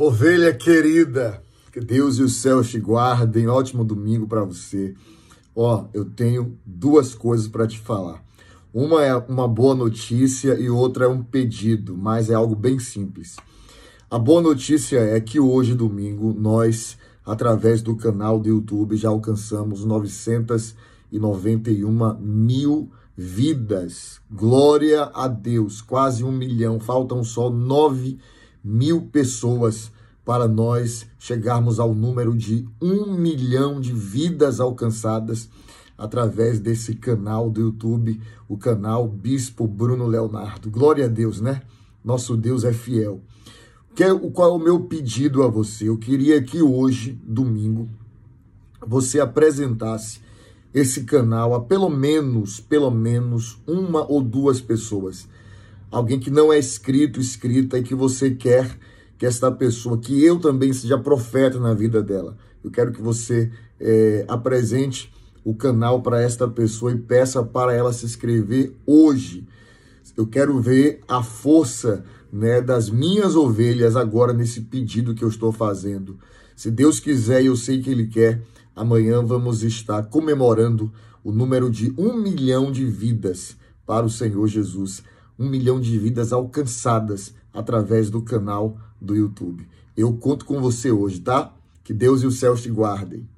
Ovelha querida, que Deus e o céu te guardem. Ótimo domingo para você. Ó, eu tenho duas coisas para te falar. Uma é uma boa notícia e outra é um pedido, mas é algo bem simples. A boa notícia é que hoje, domingo, nós, através do canal do YouTube, já alcançamos 991 mil vidas. Glória a Deus! Quase um milhão, faltam só nove mil pessoas para nós chegarmos ao número de um milhão de vidas alcançadas através desse canal do YouTube, o canal Bispo Bruno Leonardo. Glória a Deus, né? Nosso Deus é fiel. Qual é o meu pedido a você? Eu queria que hoje, domingo, você apresentasse esse canal a pelo menos, pelo menos uma ou duas pessoas alguém que não é escrito, escrita, e que você quer que esta pessoa, que eu também seja profeta na vida dela. Eu quero que você é, apresente o canal para esta pessoa e peça para ela se inscrever hoje. Eu quero ver a força né, das minhas ovelhas agora nesse pedido que eu estou fazendo. Se Deus quiser, eu sei que Ele quer, amanhã vamos estar comemorando o número de um milhão de vidas para o Senhor Jesus um milhão de vidas alcançadas através do canal do YouTube. Eu conto com você hoje, tá? Que Deus e os céus te guardem.